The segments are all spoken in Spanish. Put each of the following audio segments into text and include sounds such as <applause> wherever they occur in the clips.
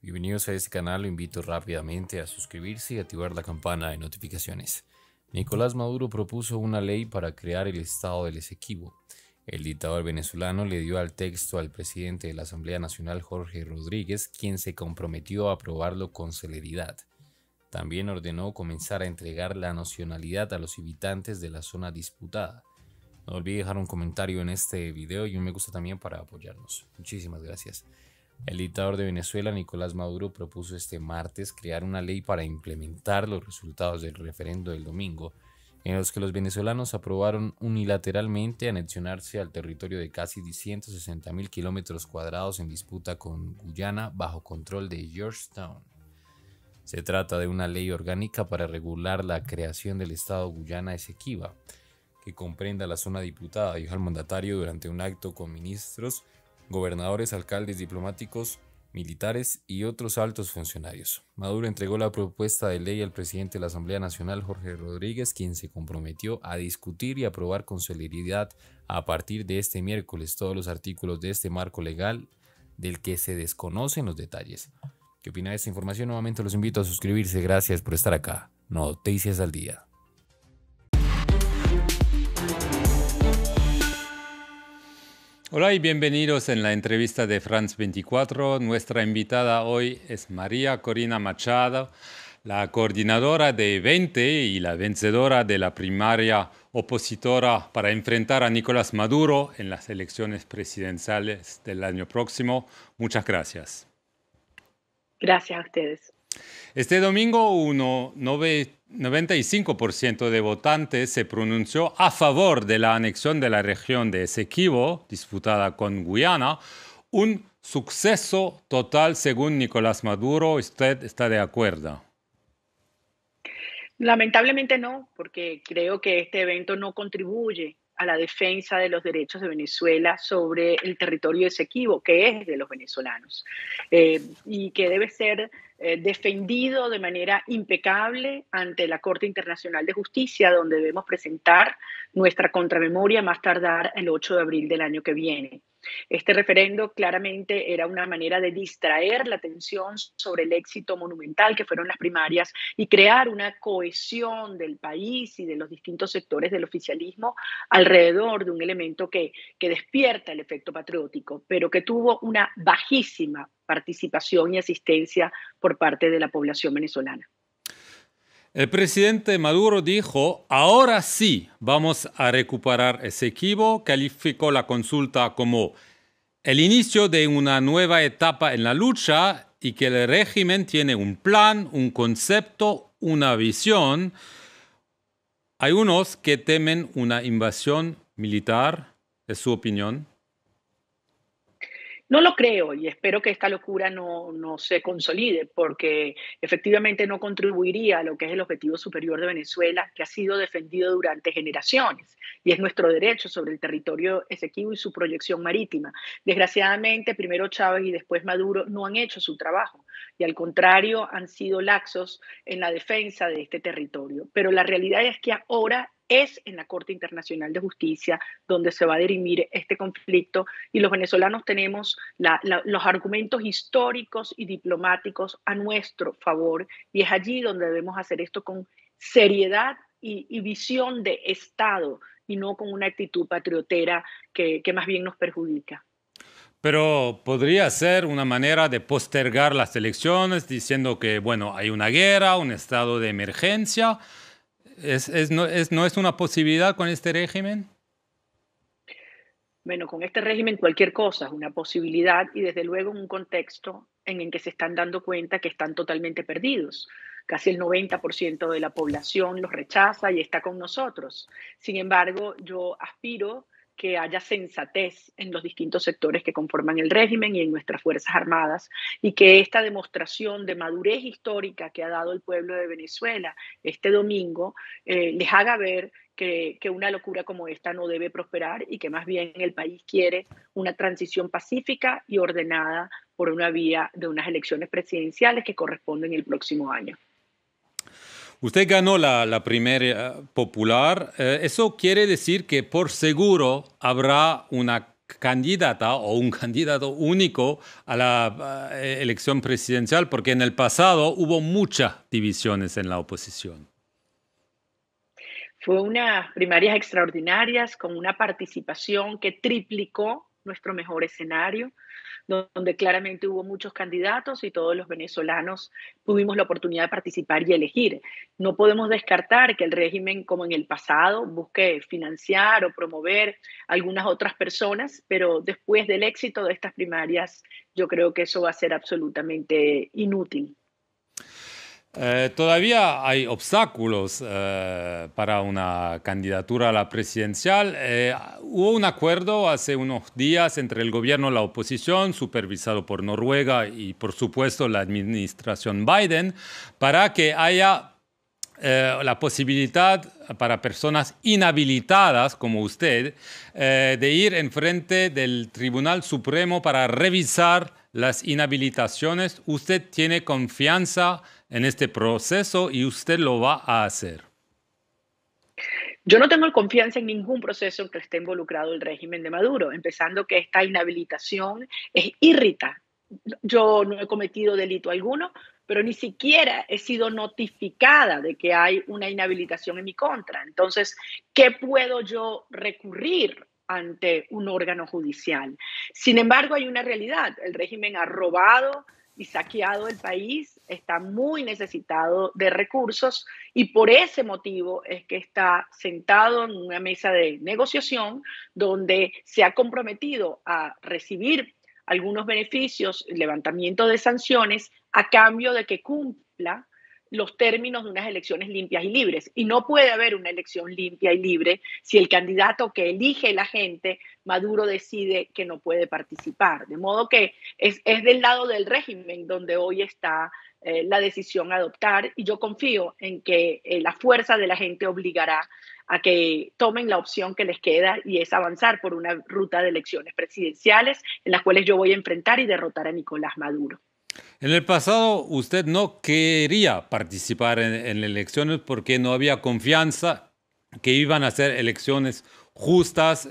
Bienvenidos a este canal, lo invito rápidamente a suscribirse y activar la campana de notificaciones. Nicolás Maduro propuso una ley para crear el estado del Esequibo. El dictador venezolano le dio al texto al presidente de la Asamblea Nacional Jorge Rodríguez, quien se comprometió a aprobarlo con celeridad. También ordenó comenzar a entregar la nacionalidad a los habitantes de la zona disputada. No olvide dejar un comentario en este video y un me gusta también para apoyarnos. Muchísimas gracias. El dictador de Venezuela, Nicolás Maduro, propuso este martes crear una ley para implementar los resultados del referendo del domingo, en los que los venezolanos aprobaron unilateralmente anexionarse al territorio de casi 160.000 kilómetros cuadrados en disputa con Guyana bajo control de Georgetown. Se trata de una ley orgánica para regular la creación del Estado Guyana Esequiba, que comprenda la zona diputada, dijo el mandatario durante un acto con ministros gobernadores, alcaldes, diplomáticos, militares y otros altos funcionarios. Maduro entregó la propuesta de ley al presidente de la Asamblea Nacional, Jorge Rodríguez, quien se comprometió a discutir y aprobar con celeridad a partir de este miércoles todos los artículos de este marco legal del que se desconocen los detalles. ¿Qué opina de esta información? Nuevamente los invito a suscribirse. Gracias por estar acá. Noticias al día. Hola y bienvenidos en la entrevista de France 24. Nuestra invitada hoy es María Corina Machado, la coordinadora de 20 y la vencedora de la primaria opositora para enfrentar a Nicolás Maduro en las elecciones presidenciales del año próximo. Muchas gracias. Gracias a ustedes. Este domingo, un 95% de votantes se pronunció a favor de la anexión de la región de Esequibo, disputada con Guyana, un suceso total según Nicolás Maduro. ¿Usted está de acuerdo? Lamentablemente no, porque creo que este evento no contribuye a la defensa de los derechos de Venezuela sobre el territorio de Esequibo, que es de los venezolanos, eh, y que debe ser eh, defendido de manera impecable ante la Corte Internacional de Justicia, donde debemos presentar nuestra contramemoria más tardar el 8 de abril del año que viene. Este referendo claramente era una manera de distraer la atención sobre el éxito monumental que fueron las primarias y crear una cohesión del país y de los distintos sectores del oficialismo alrededor de un elemento que, que despierta el efecto patriótico, pero que tuvo una bajísima participación y asistencia por parte de la población venezolana. El presidente Maduro dijo, ahora sí vamos a recuperar ese equipo, calificó la consulta como el inicio de una nueva etapa en la lucha y que el régimen tiene un plan, un concepto, una visión. Hay unos que temen una invasión militar, es su opinión. No lo creo y espero que esta locura no, se consolide porque efectivamente no contribuiría a lo que es el objetivo superior de Venezuela que ha sido defendido durante generaciones y es nuestro derecho sobre el territorio esequivo y su proyección marítima. Desgraciadamente, primero Chávez y después Maduro no han hecho su trabajo y al contrario han sido laxos en la defensa de este territorio. Pero la realidad es que ahora es en la Corte Internacional de Justicia donde se va a dirimir este conflicto y los venezolanos tenemos los argumentos históricos y diplomáticos a nuestro favor y es allí donde debemos hacer esto con seriedad y, visión de Estado y no con una actitud patriotera que, que más bien nos perjudica. Pero podría ser una manera de postergar las elecciones diciendo que, bueno, hay una guerra, un estado de emergencia ¿Es, no, es, ¿No es una posibilidad con este régimen? Bueno, con este régimen cualquier cosa es una posibilidad y desde luego en un contexto en el que se están dando cuenta que están totalmente perdidos. Casi el 90% de la población los rechaza y está con nosotros. Sin embargo, yo aspiro que haya sensatez en los distintos sectores que conforman el régimen y en nuestras Fuerzas Armadas, y que esta demostración de madurez histórica que ha dado el pueblo de Venezuela este domingo eh, les haga ver que, que, una locura como esta no debe prosperar y que más bien el país quiere una transición pacífica y ordenada por una vía de unas elecciones presidenciales que corresponden el próximo año. Usted ganó la, primera eh, popular. Eh, eso quiere decir que por seguro habrá una candidata o un <laughs> candidato único a la eh, elección presidencial, porque en el pasado hubo muchas divisiones en la oposición. Fue unas primarias extraordinarias con una participación que triplicó nuestro mejor escenario donde claramente hubo muchos candidatos y todos los venezolanos tuvimos la oportunidad de participar y elegir. No podemos descartar que el régimen, como en el pasado, busque financiar o promover algunas otras personas, pero después del éxito de estas primarias, yo creo que eso va a ser absolutamente inútil. Eh, todavía hay obstáculos eh, para una candidatura a la presidencial. Eh, hubo un acuerdo hace unos días entre el gobierno y la oposición, supervisado por Noruega y por supuesto la administración Biden, para que haya la posibilidad para personas inhabilitadas como usted de ir enfrente del Tribunal Supremo para revisar las inhabilitaciones. ¿Usted tiene confianza? en este proceso y usted lo va a hacer? Yo no tengo confianza en ningún proceso en que esté involucrado el régimen de Maduro, empezando que esta inhabilitación es irrita. Yo no he cometido delito alguno, pero ni siquiera he sido notificada de que hay una inhabilitación en mi contra. Entonces, ¿qué puedo yo recurrir ante un órgano judicial? Sin embargo, hay una realidad. El régimen ha robado y saqueado el país, está muy necesitado de recursos y por ese motivo es que está sentado en una mesa de negociación donde se ha comprometido a recibir algunos beneficios, levantamiento de sanciones a cambio de que cumpla los términos de unas elecciones limpias y libres. Y no puede haber una elección limpia y libre si el candidato que elige la gente, Maduro, decide que no puede participar. De modo que es, del lado del régimen donde hoy está eh, la decisión a adoptar y yo confío en que eh, la fuerza de la gente obligará a que tomen la opción que les queda y es avanzar por una ruta de elecciones presidenciales en las cuales yo voy a enfrentar y derrotar a Nicolás Maduro. En el pasado usted no quería participar en, elecciones porque no había confianza que iban a ser elecciones justas.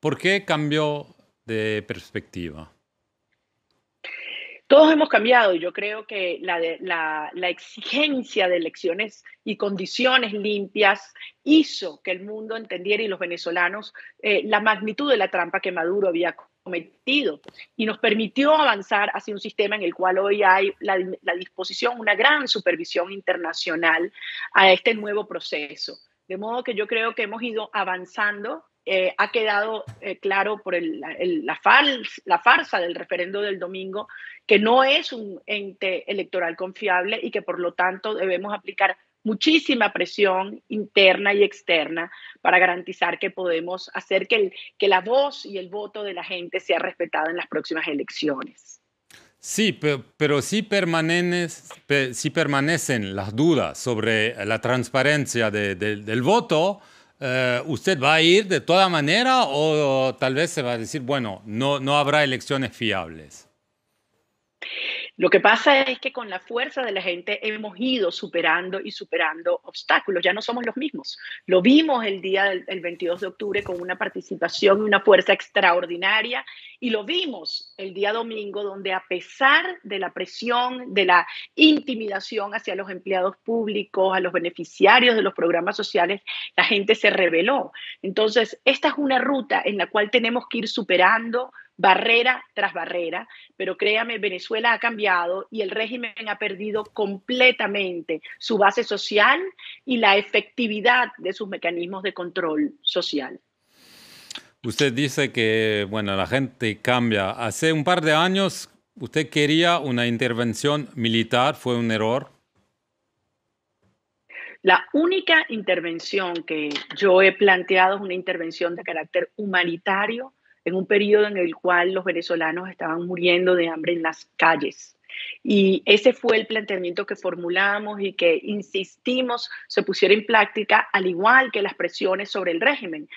¿Por qué cambió de perspectiva? todos hemos cambiado y yo creo que la, exigencia de elecciones y condiciones limpias hizo que el mundo entendiera y los venezolanos eh, la magnitud de la trampa que Maduro había cometido y nos permitió avanzar hacia un sistema en el cual hoy hay la, disposición, una gran supervisión internacional a este nuevo proceso. De modo que yo creo que hemos ido avanzando eh, ha quedado eh, claro por la, la, farsa del referendo del domingo que no es un ente electoral confiable y que por lo tanto debemos aplicar muchísima presión interna y externa para garantizar que podemos hacer que, que la voz y el voto de la gente sea respetada en las próximas elecciones. Sí, pero, si permanecen las dudas sobre la transparencia del voto. Eh, ¿Usted va a ir de toda manera o, tal vez se va a decir, bueno, no, no habrá elecciones fiables? Lo que pasa es que con la fuerza de la gente hemos ido superando y superando obstáculos, ya no somos los mismos. Lo vimos el día del 22 de octubre con una participación y una fuerza extraordinaria y lo vimos el día domingo donde a pesar de la presión, de la intimidación hacia los empleados públicos, a los beneficiarios de los programas sociales, la gente se rebeló. Entonces, esta es una ruta en la cual tenemos que ir superando barrera tras barrera, pero créame, Venezuela ha cambiado y el régimen ha perdido completamente su base social y la efectividad de sus mecanismos de control social. Usted dice que, bueno, la gente cambia. Hace un par de años usted quería una intervención militar, fue un error. La única intervención que yo he planteado es una intervención de carácter humanitario en un periodo en el cual los venezolanos estaban muriendo de hambre en las calles. Y ese fue el planteamiento que formulamos y que insistimos se pusiera en práctica, al igual que las presiones sobre el régimen.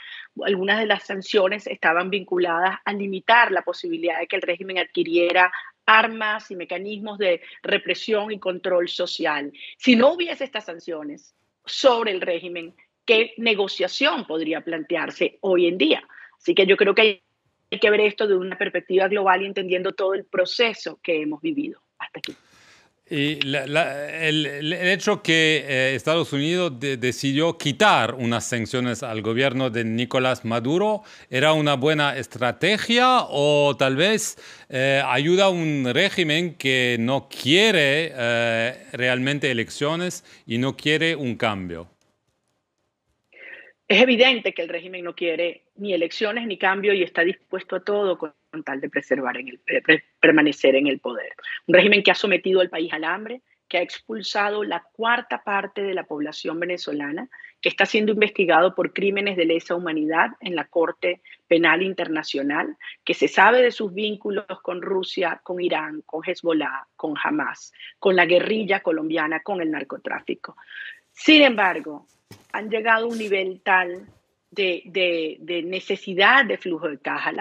Algunas de las sanciones estaban vinculadas a limitar la posibilidad de que el régimen adquiriera armas y mecanismos de represión y control social. Si no hubiese estas sanciones sobre el régimen, ¿qué negociación podría plantearse hoy en día? Así que yo creo que hay hay que ver esto de una perspectiva global y entendiendo todo el proceso que hemos vivido hasta aquí. Y el, el, hecho que eh, Estados Unidos decidió quitar unas sanciones al gobierno de Nicolás Maduro era una buena estrategia o tal vez eh, ayuda a un régimen que no quiere eh, realmente elecciones y no quiere un cambio. Es evidente que el régimen no quiere ni elecciones ni cambio y está dispuesto a todo con, tal de preservar el, permanecer en el poder. Un régimen que ha sometido al país al hambre, que ha expulsado la cuarta parte de la población venezolana, que está siendo investigado por crímenes de lesa humanidad en la Corte Penal Internacional, que se sabe de sus vínculos con Rusia, con Irán, con Hezbollah, con Hamas, con la guerrilla colombiana, con el narcotráfico. Sin embargo, han llegado a un nivel tal de, necesidad de flujo de caja.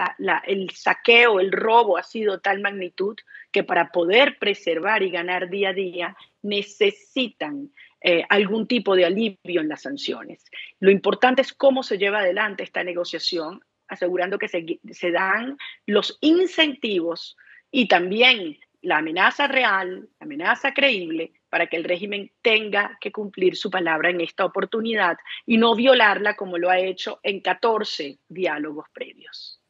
el saqueo, el robo ha sido tal magnitud que para poder preservar y ganar día a día necesitan eh, algún tipo de alivio en las sanciones. Lo importante es cómo se lleva adelante esta negociación, asegurando que se, dan los incentivos y también la amenaza real, amenaza creíble para que el régimen tenga que cumplir su palabra en esta oportunidad y no violarla como lo ha hecho en 14 diálogos previos.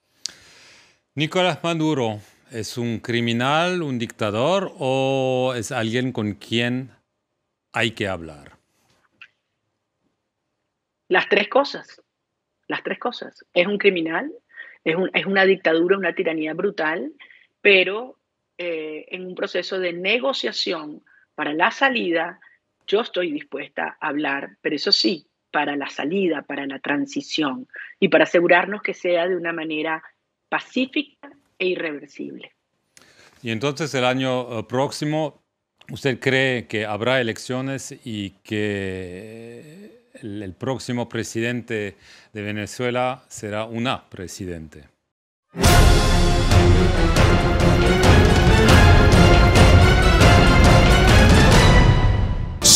Nicolás Maduro, ¿es un criminal, un dictador o es alguien con quien hay que hablar? Las tres cosas, las tres cosas. Es un criminal, es, una dictadura, una tiranía brutal, pero eh, en un proceso de negociación para la salida, yo estoy dispuesta a hablar, pero eso sí, para la salida, para la transición y para asegurarnos que sea de una manera pacífica e irreversible. Y entonces el año eh, próximo, ¿usted cree que habrá elecciones y que eh, el, próximo presidente de Venezuela será una presidente?